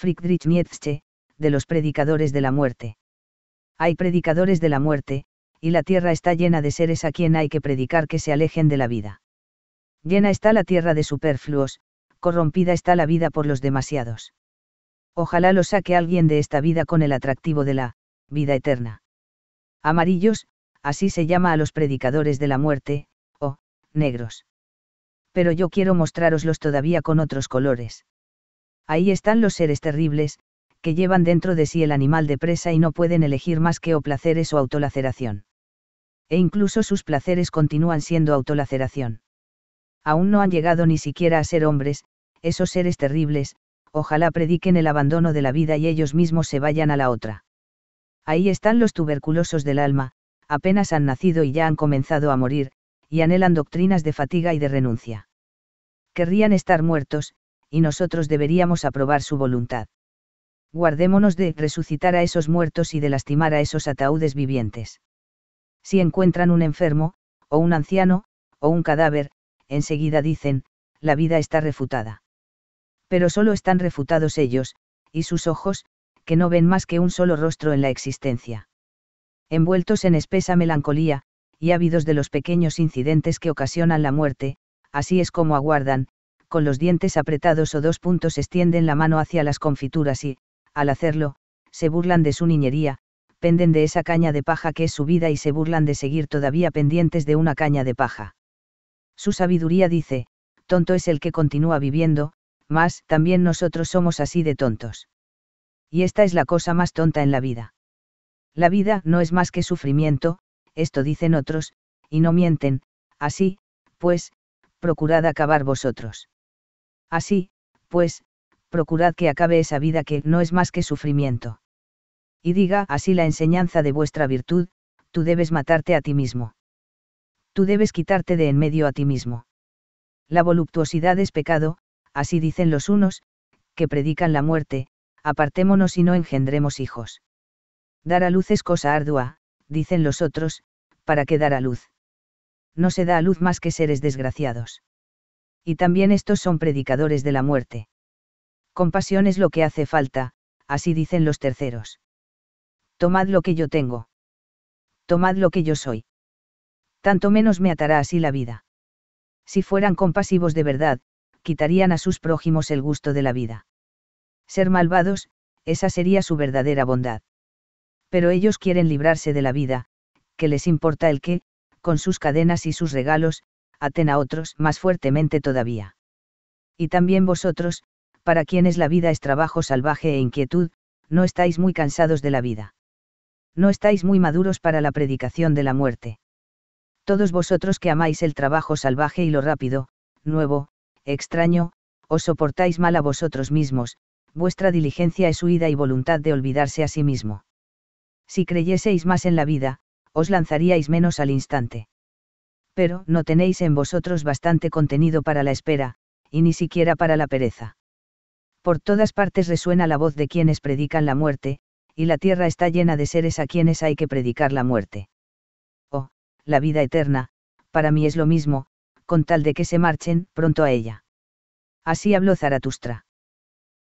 Friedrich Nietzsche, de los predicadores de la muerte. Hay predicadores de la muerte, y la tierra está llena de seres a quien hay que predicar que se alejen de la vida. Llena está la tierra de superfluos, corrompida está la vida por los demasiados. Ojalá lo saque alguien de esta vida con el atractivo de la vida eterna. Amarillos, así se llama a los predicadores de la muerte, o negros. Pero yo quiero mostraroslos todavía con otros colores. Ahí están los seres terribles, que llevan dentro de sí el animal de presa y no pueden elegir más que o placeres o autolaceración. E incluso sus placeres continúan siendo autolaceración. Aún no han llegado ni siquiera a ser hombres, esos seres terribles, ojalá prediquen el abandono de la vida y ellos mismos se vayan a la otra. Ahí están los tuberculosos del alma, apenas han nacido y ya han comenzado a morir, y anhelan doctrinas de fatiga y de renuncia. Querrían estar muertos, y nosotros deberíamos aprobar su voluntad. Guardémonos de resucitar a esos muertos y de lastimar a esos ataúdes vivientes. Si encuentran un enfermo, o un anciano, o un cadáver, enseguida dicen, la vida está refutada. Pero solo están refutados ellos, y sus ojos, que no ven más que un solo rostro en la existencia. Envueltos en espesa melancolía, y ávidos de los pequeños incidentes que ocasionan la muerte, así es como aguardan, con los dientes apretados o dos puntos extienden la mano hacia las confituras y, al hacerlo, se burlan de su niñería, penden de esa caña de paja que es su vida y se burlan de seguir todavía pendientes de una caña de paja. Su sabiduría dice, tonto es el que continúa viviendo, mas también nosotros somos así de tontos. Y esta es la cosa más tonta en la vida. La vida no es más que sufrimiento, esto dicen otros, y no mienten, así, pues, procurad acabar vosotros. Así, pues, procurad que acabe esa vida que no es más que sufrimiento. Y diga así la enseñanza de vuestra virtud, tú debes matarte a ti mismo. Tú debes quitarte de en medio a ti mismo. La voluptuosidad es pecado, así dicen los unos, que predican la muerte, apartémonos y no engendremos hijos. Dar a luz es cosa ardua, dicen los otros, ¿para qué dar a luz? No se da a luz más que seres desgraciados y también estos son predicadores de la muerte. Compasión es lo que hace falta, así dicen los terceros. Tomad lo que yo tengo. Tomad lo que yo soy. Tanto menos me atará así la vida. Si fueran compasivos de verdad, quitarían a sus prójimos el gusto de la vida. Ser malvados, esa sería su verdadera bondad. Pero ellos quieren librarse de la vida, que les importa el que, con sus cadenas y sus regalos, aten a otros más fuertemente todavía. Y también vosotros, para quienes la vida es trabajo salvaje e inquietud, no estáis muy cansados de la vida. No estáis muy maduros para la predicación de la muerte. Todos vosotros que amáis el trabajo salvaje y lo rápido, nuevo, extraño, os soportáis mal a vosotros mismos, vuestra diligencia es huida y voluntad de olvidarse a sí mismo. Si creyeseis más en la vida, os lanzaríais menos al instante pero no tenéis en vosotros bastante contenido para la espera, y ni siquiera para la pereza. Por todas partes resuena la voz de quienes predican la muerte, y la tierra está llena de seres a quienes hay que predicar la muerte. Oh, la vida eterna, para mí es lo mismo, con tal de que se marchen pronto a ella. Así habló Zaratustra.